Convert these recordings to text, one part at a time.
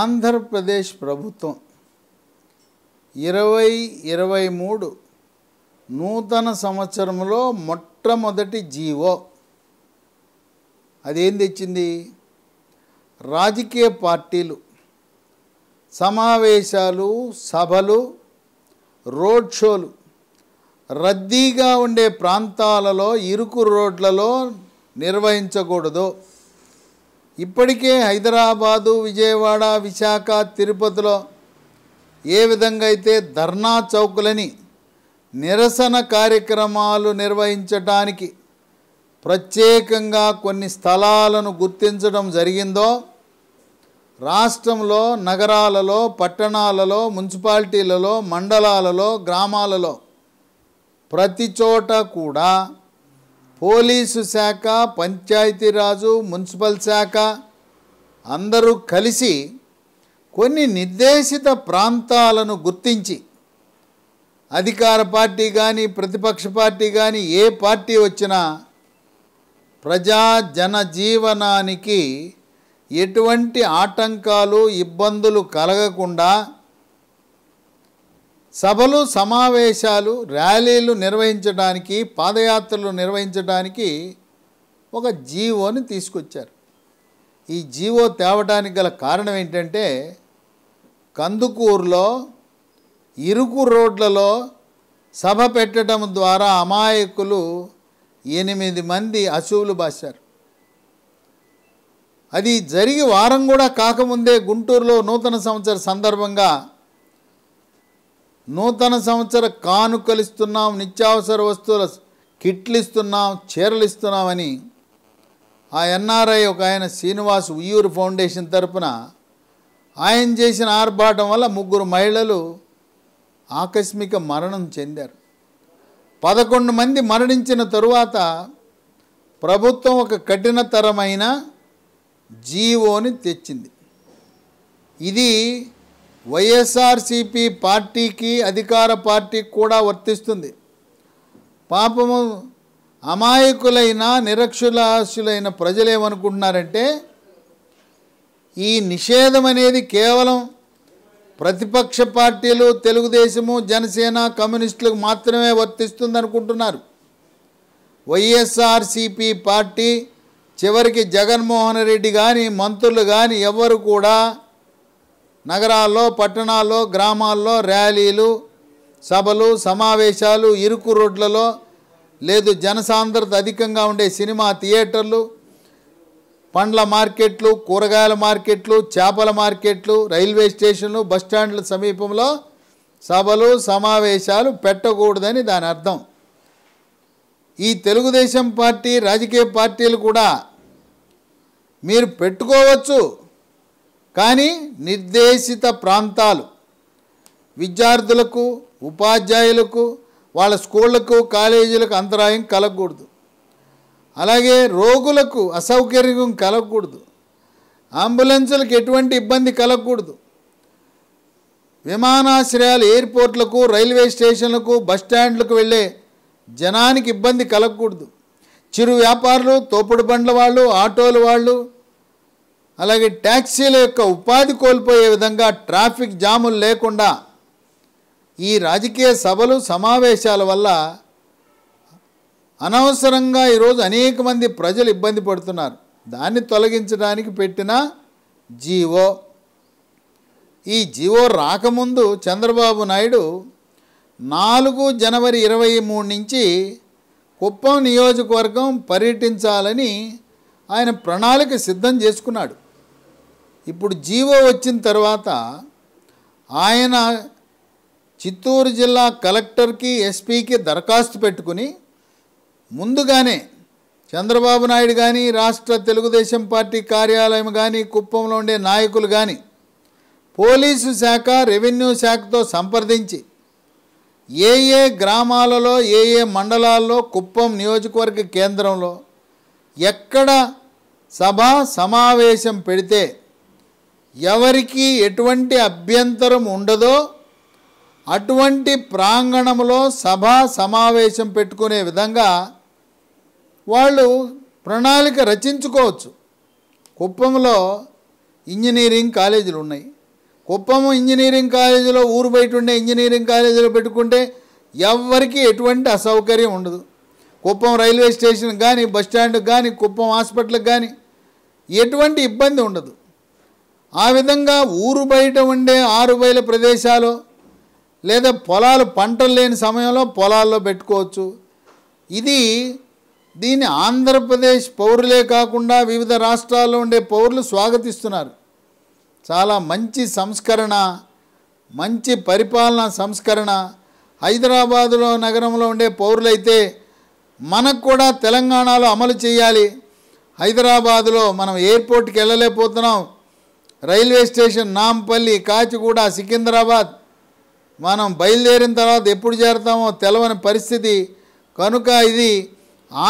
ఆంధ్రప్రదేశ్ ప్రభుత్వం ఇరవై ఇరవై మూడు నూతన సంవత్సరంలో మొట్టమొదటి జీవో అదేం తెచ్చింది రాజకీయ పార్టీలు సమావేశాలు సభలు రోడ్ షోలు రద్దీగా ఉండే ప్రాంతాలలో ఇరుకు రోడ్లలో నిర్వహించకూడదు ఇప్పటికే హైదరాబాదు విజయవాడ విశాఖ తిరుపతిలో ఏ విధంగా అయితే ధర్నా చౌకులని నిరసన కార్యక్రమాలు నిర్వహించటానికి ప్రత్యేకంగా కొన్ని స్థలాలను గుర్తించడం జరిగిందో రాష్ట్రంలో నగరాలలో పట్టణాలలో మున్సిపాలిటీలలో మండలాలలో గ్రామాలలో ప్రతి చోట కూడా పోలీసు శాఖ పంచాయతీరాజు మున్సిపల్ శాఖ అందరూ కలిసి కొన్ని నిర్దేశిత ప్రాంతాలను గుర్తించి అధికార పార్టీ కానీ ప్రతిపక్ష పార్టీ కానీ ఏ పార్టీ వచ్చినా ప్రజా జనజీవనానికి ఎటువంటి ఆటంకాలు ఇబ్బందులు కలగకుండా సభలు సమావేశాలు ర్యాలీలు నిర్వహించడానికి పాదయాత్రలు నిర్వహించడానికి ఒక జీవోని తీసుకొచ్చారు ఈ జీవో తేవడానికి గల కారణం ఏంటంటే కందుకూరులో ఇరుకు రోడ్లలో సభ పెట్టడం ద్వారా అమాయకులు ఎనిమిది మంది అశువులు బాశారు అది జరిగి వారం కూడా కాకముందే గుంటూరులో నూతన సంవత్సర సందర్భంగా నూతన సంవత్సర కాను ఇస్తున్నాం నిత్యావసర వస్తువుల కిట్లు ఇస్తున్నాం చీరలు ఇస్తున్నామని ఆ ఎన్ఆర్ఐ ఒక ఆయన శ్రీనివాస్ ఉయ్యూరు ఫౌండేషన్ తరపున ఆయన చేసిన ఆర్భాటం వల్ల ముగ్గురు మహిళలు ఆకస్మిక మరణం చెందారు పదకొండు మంది మరణించిన తరువాత ప్రభుత్వం ఒక కఠినతరమైన జీవోని తెచ్చింది ఇది వైఎస్ఆర్సిపి పార్టీకి అధికార పార్టీకి కూడా వర్తిస్తుంది పాపము అమాయకులైన నిరక్షులాస్యులైన ప్రజలు ఏమనుకుంటున్నారంటే ఈ నిషేధం అనేది కేవలం ప్రతిపక్ష పార్టీలు తెలుగుదేశము జనసేన కమ్యూనిస్టులకు మాత్రమే వర్తిస్తుంది అనుకుంటున్నారు వైఎస్ఆర్సిపి పార్టీ చివరికి జగన్మోహన్ రెడ్డి కానీ మంత్రులు కానీ ఎవరు కూడా నగరాల్లో పట్టణాల్లో గ్రామాల్లో ర్యాలీలు సభలు సమావేశాలు ఇరుకు రోడ్లలో లేదు జనసాంద్రత అధికంగా ఉండే సినిమా థియేటర్లు పండ్ల మార్కెట్లు కూరగాయల మార్కెట్లు చేపల మార్కెట్లు రైల్వే స్టేషన్లు బస్టాండ్ల సమీపంలో సభలు సమావేశాలు పెట్టకూడదని దాని అర్థం ఈ తెలుగుదేశం పార్టీ రాజకీయ పార్టీలు కూడా మీరు పెట్టుకోవచ్చు కానీ నిర్దేశిత ప్రాంతాలు విద్యార్థులకు ఉపాధ్యాయులకు వాళ్ళ స్కూళ్లకు కాలేజీలకు అంతరాయం కలగకూడదు అలాగే రోగులకు అసౌకర్యం కలగకూడదు అంబులెన్సులకు ఎటువంటి ఇబ్బంది కలగకూడదు విమానాశ్రయాలు ఎయిర్పోర్ట్లకు రైల్వే స్టేషన్లకు బస్టాండ్లకు వెళ్ళే జనానికి ఇబ్బంది కలగకూడదు చిరు వ్యాపారులు తోపుడు బండ్ల వాళ్ళు ఆటోల వాళ్ళు అలాగే ట్యాక్సీల యొక్క ఉపాధి కోల్పోయే విధంగా ట్రాఫిక్ జాములు లేకుండా ఈ రాజకీయ సభలు సమావేశాల వల్ల అనవసరంగా ఈరోజు అనేక మంది ప్రజలు ఇబ్బంది పడుతున్నారు దాన్ని తొలగించడానికి పెట్టిన జీవో ఈ జీవో రాకముందు చంద్రబాబు నాయుడు నాలుగు జనవరి ఇరవై మూడు నుంచి కుప్పం నియోజకవర్గం పర్యటించాలని ఆయన ప్రణాళిక సిద్ధం చేసుకున్నాడు ఇప్పుడు జీవో వచ్చిన తర్వాత ఆయన చిత్తూరు జిల్లా కలెక్టర్కి ఎస్పీకి దరఖాస్తు పెట్టుకుని ముందుగానే చంద్రబాబు నాయుడు కానీ రాష్ట్ర తెలుగుదేశం పార్టీ కార్యాలయం కానీ కుప్పంలో ఉండే నాయకులు కానీ పోలీసు శాఖ రెవెన్యూ శాఖతో సంప్రదించి ఏ ఏ గ్రామాలలో ఏ ఏ మండలాల్లో కుప్పం నియోజకవర్గ కేంద్రంలో ఎక్కడ సభ సమావేశం పెడితే ఎవరికి ఎటువంటి అభ్యంతరం ఉండదో అటువంటి ప్రాంగణంలో సభ సమావేశం పెట్టుకునే విధంగా వాళ్ళు ప్రణాళిక రచించుకోవచ్చు కుప్పంలో ఇంజనీరింగ్ కాలేజీలు ఉన్నాయి కుప్పం ఇంజనీరింగ్ కాలేజీలో ఊరు బయట ఉండే ఇంజనీరింగ్ కాలేజీలో పెట్టుకుంటే ఎవరికి ఎటువంటి అసౌకర్యం ఉండదు కుప్పం రైల్వే స్టేషన్ కానీ బస్టాండ్కి కానీ కుప్పం హాస్పిటల్కి కానీ ఎటువంటి ఇబ్బంది ఉండదు ఆ విధంగా ఊరు బయట ఉండే ఆరు బయల ప్రదేశాలు లేదా పొలాలు పంటలు లేని సమయంలో పొలాల్లో పెట్టుకోవచ్చు ఇది దీన్ని ఆంధ్రప్రదేశ్ పౌరులే కాకుండా వివిధ రాష్ట్రాల్లో ఉండే పౌరులు స్వాగతిస్తున్నారు చాలా మంచి సంస్కరణ మంచి పరిపాలన సంస్కరణ హైదరాబాదులో నగరంలో ఉండే పౌరులైతే మనకు కూడా తెలంగాణలో అమలు చేయాలి హైదరాబాదులో మనం ఎయిర్పోర్ట్కి వెళ్ళలేకపోతున్నాం రైల్వే స్టేషన్ నాంపల్లి కాచిగూడ సికింద్రాబాద్ మనం బయలుదేరిన తర్వాత ఎప్పుడు చేరుతామో తెలవని పరిస్థితి కనుక ఇది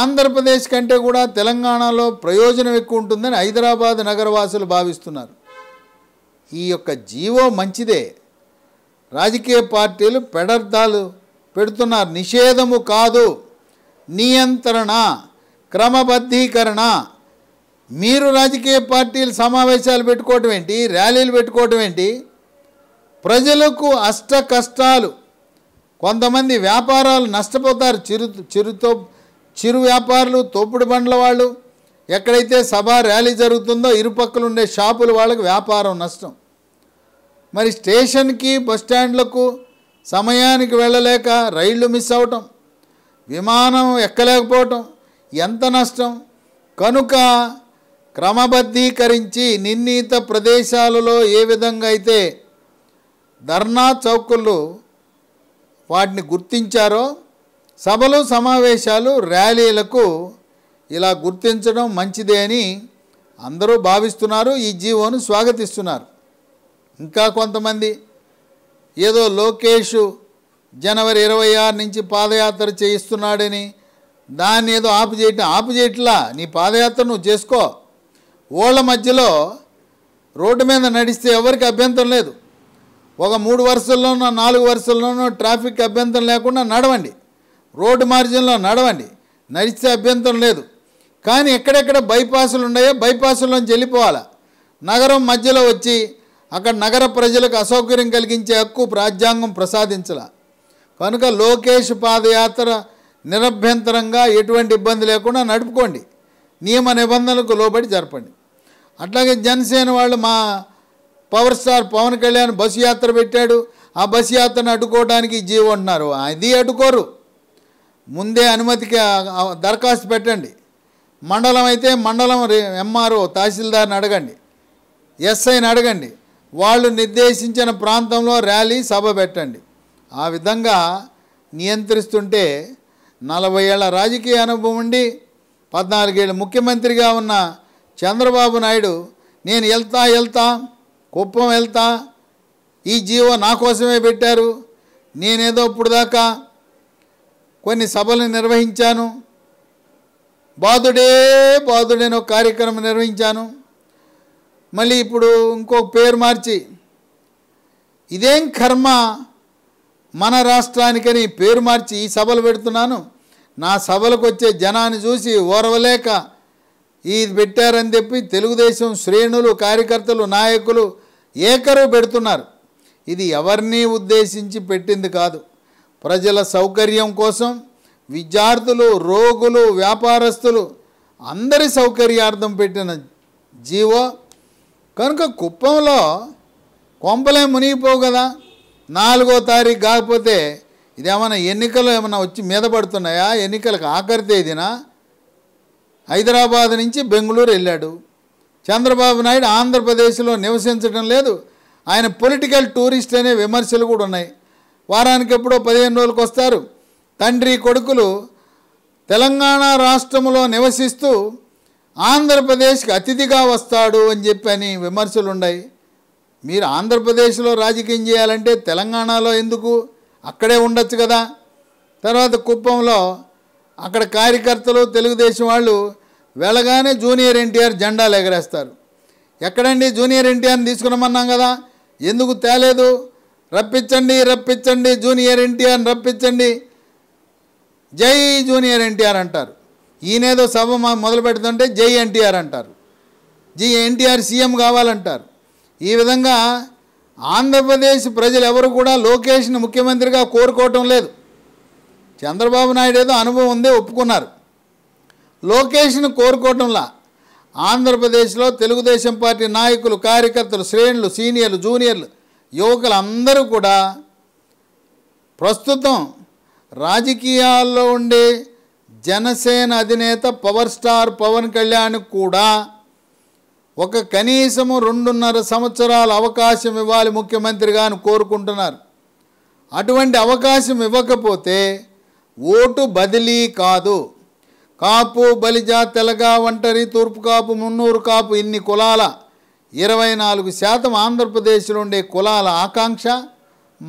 ఆంధ్రప్రదేశ్ కంటే కూడా తెలంగాణలో ప్రయోజనం ఎక్కువ ఉంటుందని హైదరాబాద్ నగరవాసులు భావిస్తున్నారు ఈ యొక్క జీవో మంచిదే రాజకీయ పార్టీలు పెడర్థాలు పెడుతున్నారు నిషేధము కాదు నియంత్రణ క్రమబద్ధీకరణ మీరు రాజకీయ పార్టీలు సమావేశాలు పెట్టుకోవటం ఏంటి ర్యాలీలు పెట్టుకోవటం ఏంటి ప్రజలకు అష్ట కష్టాలు కొంతమంది వ్యాపారాలు నష్టపోతారు చిరు చిరుతో చిరు వ్యాపారులు తోపుడు బండ్ల వాళ్ళు ఎక్కడైతే సభ ర్యాలీ జరుగుతుందో ఇరుపక్కల ఉండే షాపుల వాళ్ళకి వ్యాపారం నష్టం మరి స్టేషన్కి బస్టాండ్లకు సమయానికి వెళ్ళలేక రైళ్లు మిస్ అవటం విమానం ఎక్కలేకపోవటం ఎంత నష్టం కనుక క్రమబద్ధీకరించి నిర్ణీత ప్రదేశాలలో ఏ విధంగా అయితే ధర్నా చౌకులు వాటిని గుర్తించారో సభలు సమావేశాలు ర్యాలీలకు ఇలా గుర్తించడం మంచిదే అని అందరూ భావిస్తున్నారు ఈ జీవోను స్వాగతిస్తున్నారు ఇంకా కొంతమంది ఏదో లోకేష్ జనవరి ఇరవై ఆరు నుంచి పాదయాత్ర చేయిస్తున్నాడని దాన్ని ఏదో ఆపు చేయటం ఆపు చేయట్లా నీ పాదయాత్ర నువ్వు చేసుకో ఓళ్ళ మధ్యలో రోడ్డు మీద నడిస్తే ఎవరికి అభ్యంతరం లేదు ఒక మూడు వరుసల్లోనో నాలుగు వరుసల్లోనో ట్రాఫిక్ అభ్యంతరం లేకుండా నడవండి రోడ్డు మార్జిన్లో నడవండి నడిస్తే అభ్యంతరం లేదు కానీ ఎక్కడెక్కడ బైపాసులు ఉన్నాయో బైపాసుల్లోంచి వెళ్ళిపోవాలా నగరం మధ్యలో వచ్చి అక్కడ నగర ప్రజలకు అసౌకర్యం కలిగించే హక్కు రాజ్యాంగం ప్రసాదించాల కనుక లోకేష్ పాదయాత్ర నిరభ్యంతరంగా ఎటువంటి ఇబ్బంది లేకుండా నడుపుకోండి నియమ నిబంధనలకు లోబడి జరపండి అట్లాగే జనసేన వాళ్ళు మా power star Pawan Kalyan bus యాత్ర పెట్టాడు ఆ బస్సు యాత్రను అడ్డుకోవడానికి జీవో అంటున్నారు అది అడ్డుకోరు ముందే అనుమతికి దరఖాస్తు పెట్టండి మండలం అయితే మండలం ఎంఆర్ఓ తహసీల్దార్ని అడగండి ఎస్ఐని అడగండి వాళ్ళు నిర్దేశించిన ప్రాంతంలో ర్యాలీ సభ పెట్టండి ఆ విధంగా నియంత్రిస్తుంటే నలభై ఏళ్ళ రాజకీయ అనుభవం ఉండి పద్నాలుగేళ్ళ ముఖ్యమంత్రిగా ఉన్న చంద్రబాబు నాయుడు నేను వెళ్తా వెళ్తా కుప్పం వెళ్తా ఈ జీవో నా కోసమే పెట్టారు నేనేదో ఇప్పుడు దాకా కొన్ని సభలు నిర్వహించాను బాధుడే బాధుడే ఒక కార్యక్రమం నిర్వహించాను మళ్ళీ ఇప్పుడు ఇంకో పేరు మార్చి ఇదేం కర్మ మన రాష్ట్రానికని పేరు మార్చి ఈ సభలు పెడుతున్నాను నా సభలకు వచ్చే జనాన్ని చూసి ఓరవలేక ఇది పెట్టారని చెప్పి తెలుగుదేశం శ్రేణులు కార్యకర్తలు నాయకులు ఏకరు పెడుతున్నారు ఇది ఎవరిని ఉద్దేశించి పెట్టింది కాదు ప్రజల సౌకర్యం కోసం విద్యార్థులు రోగులు వ్యాపారస్తులు అందరి సౌకర్యార్థం పెట్టిన జీవో కనుక కుప్పంలో కొంపలే మునిగిపోవు కదా నాలుగో తారీఖు కాకపోతే ఇదేమైనా ఎన్నికలు ఏమైనా వచ్చి మీద పడుతున్నాయా ఎన్నికలకు ఆఖరి తేదీనా హైదరాబాద్ నుంచి బెంగళూరు వెళ్ళాడు చంద్రబాబు నాయుడు ఆంధ్రప్రదేశ్లో నివసించడం లేదు ఆయన పొలిటికల్ టూరిస్ట్ అనే విమర్శలు కూడా ఉన్నాయి వారానికి ఎప్పుడో పదిహేను రోజులకు వస్తారు తండ్రి కొడుకులు తెలంగాణ రాష్ట్రంలో నివసిస్తూ ఆంధ్రప్రదేశ్కి అతిథిగా వస్తాడు అని చెప్పి అని విమర్శలు ఉన్నాయి మీరు ఆంధ్రప్రదేశ్లో రాజకీయం చేయాలంటే తెలంగాణలో ఎందుకు అక్కడే ఉండొచ్చు కదా తర్వాత కుప్పంలో అక్కడ కార్యకర్తలు తెలుగుదేశం వాళ్ళు వెళ్ళగానే జూనియర్ ఎన్టీఆర్ జెండాలు ఎగరేస్తారు ఎక్కడండి జూనియర్ ఎన్టీఆర్ని తీసుకురమ్మన్నాం కదా ఎందుకు తేలేదు రప్పించండి రప్పించండి జూనియర్ ఎన్టీఆర్ని రప్పించండి జై జూనియర్ ఎన్టీఆర్ అంటారు ఈయనేదో సభ మొదలు పెడుతుంటే జై ఎన్టీఆర్ అంటారు జీ ఎన్టీఆర్ సీఎం కావాలంటారు ఈ విధంగా ఆంధ్రప్రదేశ్ ప్రజలు ఎవరు కూడా లోకేష్ని ముఖ్యమంత్రిగా కోరుకోవటం లేదు చంద్రబాబు నాయుడు ఏదో అనుభవం ఉందే ఒప్పుకున్నారు లోకేష్ను కోరుకోవడంలా ఆంధ్రప్రదేశ్లో తెలుగుదేశం పార్టీ నాయకులు కార్యకర్తలు శ్రేణులు సీనియర్లు జూనియర్లు యువకులు అందరూ కూడా ప్రస్తుతం రాజకీయాల్లో ఉండే జనసేన అధినేత పవర్ స్టార్ పవన్ కళ్యాణ్ కూడా ఒక కనీసము రెండున్నర సంవత్సరాల అవకాశం ఇవ్వాలి ముఖ్యమంత్రిగాను కోరుకుంటున్నారు అటువంటి అవకాశం ఇవ్వకపోతే ఓటు బదిలీ కాదు కాపు బలిజ తెలగ ఒంటరి తూర్పు కాపు మున్నూరు కాపు ఇన్ని కులాల ఇరవై నాలుగు శాతం ఆంధ్రప్రదేశ్లో ఉండే కులాల ఆకాంక్ష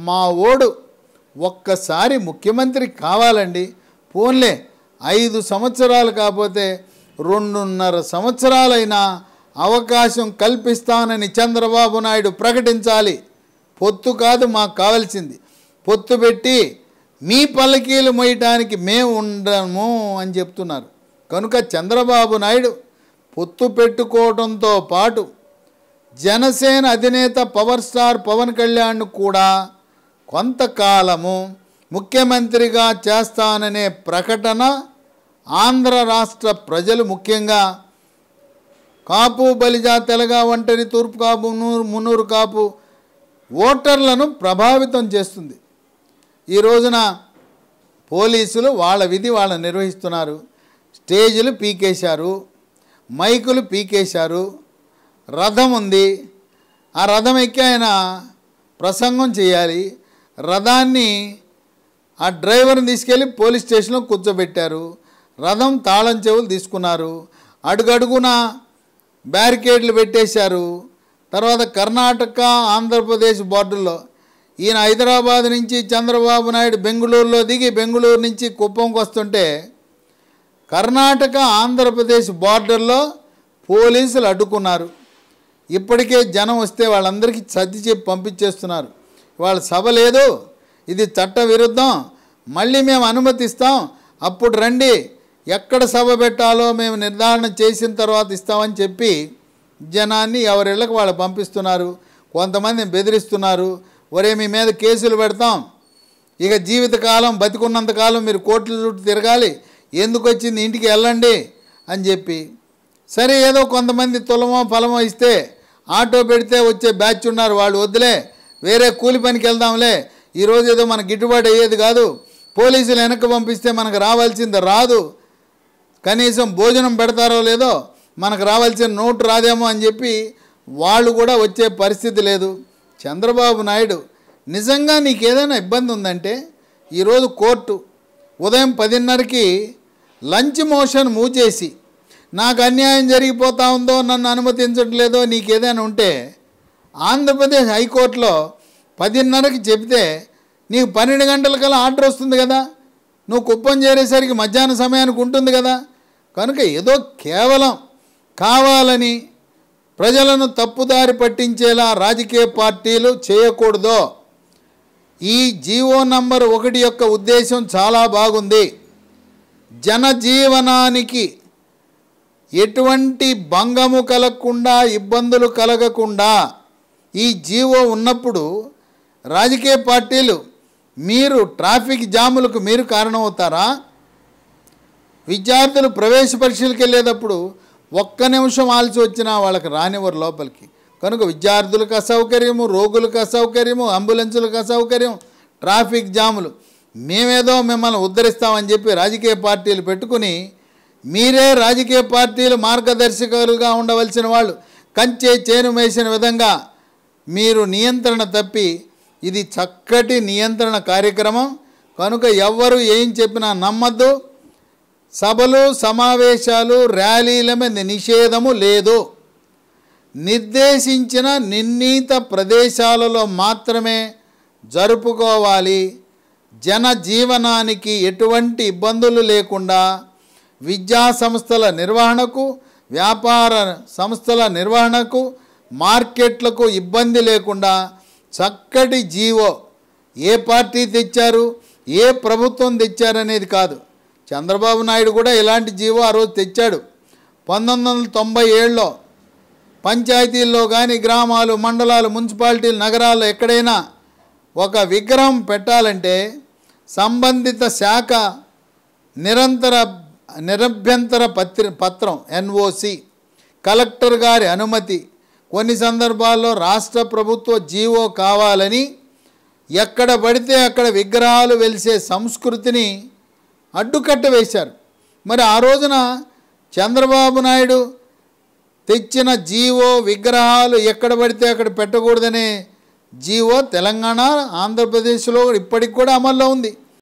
మా ఓడు ఒక్కసారి ముఖ్యమంత్రి కావాలండి పోన్లే ఐదు సంవత్సరాలు కాకపోతే రెండున్నర సంవత్సరాలైనా అవకాశం కల్పిస్తానని చంద్రబాబు నాయుడు ప్రకటించాలి పొత్తు కాదు మాకు కావాల్సింది పొత్తు పెట్టి మీ పల్లకీలు మోయటానికి మేము ఉండము అని చెప్తున్నారు కనుక చంద్రబాబు నాయుడు పొత్తు పెట్టుకోవడంతో పాటు జనసేన అధినేత పవర్ స్టార్ పవన్ కళ్యాణ్ కూడా కొంతకాలము ముఖ్యమంత్రిగా చేస్తాననే ప్రకటన ఆంధ్ర రాష్ట్ర ప్రజలు ముఖ్యంగా కాపు బలిజా తెలగా ఒంటరి తూర్పు కాపు మునూరు కాపు ఓటర్లను ప్రభావితం చేస్తుంది ఈ రోజున పోలీసులు వాళ్ళ విధి వాళ్ళు నిర్వహిస్తున్నారు స్టేజీలు పీకేశారు మైకులు పీకేశారు రథం ఉంది ఆ రథం ఎక్కి ఆయన ప్రసంగం చేయాలి రథాన్ని ఆ డ్రైవర్ని తీసుకెళ్ళి పోలీస్ స్టేషన్లో కూర్చోబెట్టారు రథం తాళం చెవులు తీసుకున్నారు అడుగడుగున బ్యారికేడ్లు పెట్టేశారు తర్వాత కర్ణాటక ఆంధ్రప్రదేశ్ బార్డర్లో ఈయన హైదరాబాద్ నుంచి చంద్రబాబు నాయుడు బెంగళూరులో దిగి బెంగళూరు నుంచి కుప్పంకి వస్తుంటే కర్ణాటక ఆంధ్రప్రదేశ్ బార్డర్లో పోలీసులు అడ్డుకున్నారు ఇప్పటికే జనం వస్తే వాళ్ళందరికీ సర్ది చెప్పి పంపించేస్తున్నారు వాళ్ళ సభ లేదు ఇది చట్ట విరుద్ధం మళ్ళీ మేము అనుమతిస్తాం అప్పుడు రండి ఎక్కడ సభ పెట్టాలో మేము నిర్ధారణ చేసిన తర్వాత ఇస్తామని చెప్పి జనాన్ని ఎవరిళ్ళకి వాళ్ళు పంపిస్తున్నారు కొంతమందిని బెదిరిస్తున్నారు ఒరే మీ మీద కేసులు పెడతాం ఇక జీవితకాలం బతికున్నంతకాలం మీరు కోర్టుల చుట్టూ తిరగాలి ఎందుకు వచ్చింది ఇంటికి వెళ్ళండి అని చెప్పి సరే ఏదో కొంతమంది తులమో ఫలమో ఇస్తే ఆటో పెడితే వచ్చే బ్యాచ్ ఉన్నారు వాళ్ళు వద్దులే వేరే కూలి పనికి వెళ్దాంలే ఈరోజు ఏదో మనకు గిట్టుబాటు అయ్యేది కాదు పోలీసులు వెనక్కి పంపిస్తే మనకు రావాల్సింది రాదు కనీసం భోజనం పెడతారో లేదో మనకు రావాల్సిన నోటు రాదేమో అని చెప్పి వాళ్ళు కూడా వచ్చే పరిస్థితి లేదు చంద్రబాబు నాయుడు నిజంగా నీకు ఏదైనా ఇబ్బంది ఉందంటే ఈరోజు కోర్టు ఉదయం పదిన్నరకి లంచ్ మోషన్ మూచేసి నాకు అన్యాయం జరిగిపోతా ఉందో నన్ను అనుమతించట్లేదో నీకు ఏదైనా ఉంటే ఆంధ్రప్రదేశ్ హైకోర్టులో పదిన్నరకి చెబితే నీకు పన్నెండు గంటల ఆర్డర్ వస్తుంది కదా నువ్వు కుప్పం చేరేసరికి మధ్యాహ్న సమయానికి ఉంటుంది కదా కనుక ఏదో కేవలం కావాలని ప్రజలను తప్పుదారి పట్టించేలా రాజకీయ పార్టీలు చేయకూడదు ఈ జీవో నంబర్ ఒకటి యొక్క ఉద్దేశం చాలా బాగుంది జనజీవనానికి ఎటువంటి భంగము కలగకుండా ఇబ్బందులు కలగకుండా ఈ జీవో ఉన్నప్పుడు రాజకీయ పార్టీలు మీరు ట్రాఫిక్ జాములకు మీరు కారణమవుతారా విద్యార్థులు ప్రవేశ పరీక్షలకు వెళ్ళేటప్పుడు ఒక్క నిమిషం ఆల్చి వచ్చినా వాళ్ళకి రానివ్వరు లోపలికి కనుక విద్యార్థులకు అసౌకర్యము రోగులకు అసౌకర్యము అంబులెన్సులకు అసౌకర్యం ట్రాఫిక్ జాములు మేమేదో మిమ్మల్ని ఉద్ధరిస్తామని చెప్పి రాజకీయ పార్టీలు పెట్టుకుని మీరే రాజకీయ పార్టీలు మార్గదర్శకులుగా ఉండవలసిన వాళ్ళు కంచే చేను వేసిన విధంగా మీరు నియంత్రణ తప్పి ఇది చక్కటి నియంత్రణ కార్యక్రమం కనుక ఎవ్వరు ఏం చెప్పినా నమ్మద్దు సభలు సమావేశాలు ర్యాలీల మీద నిషేధము లేదు నిర్దేశించిన నిర్ణీత ప్రదేశాలలో మాత్రమే జరుపుకోవాలి జనజీవనానికి ఎటువంటి ఇబ్బందులు లేకుండా విద్యా సంస్థల నిర్వహణకు వ్యాపార సంస్థల నిర్వహణకు మార్కెట్లకు ఇబ్బంది లేకుండా చక్కటి జీవో ఏ పార్టీ తెచ్చారు ఏ ప్రభుత్వం తెచ్చారనేది కాదు చంద్రబాబు నాయుడు కూడా ఇలాంటి జీవో ఆ రోజు తెచ్చాడు పంతొమ్మిది వందల తొంభై ఏడులో పంచాయతీల్లో కానీ గ్రామాలు మండలాలు మున్సిపాలిటీలు నగరాల్లో ఎక్కడైనా ఒక విగ్రహం పెట్టాలంటే సంబంధిత శాఖ నిరంతర నిరభ్యంతర పత్రి పత్రం ఎన్ఓసి కలెక్టర్ గారి అనుమతి కొన్ని సందర్భాల్లో రాష్ట్ర ప్రభుత్వ జీవో కావాలని ఎక్కడ పడితే అక్కడ విగ్రహాలు వెలిసే సంస్కృతిని అడ్డుకట్ట వేశారు మరి ఆ రోజున చంద్రబాబు నాయుడు తెచ్చిన జీవో విగ్రహాలు ఎక్కడ పడితే అక్కడ పెట్టకూడదనే జీవో తెలంగాణ ఆంధ్రప్రదేశ్లో ఇప్పటికి కూడా అమల్లో ఉంది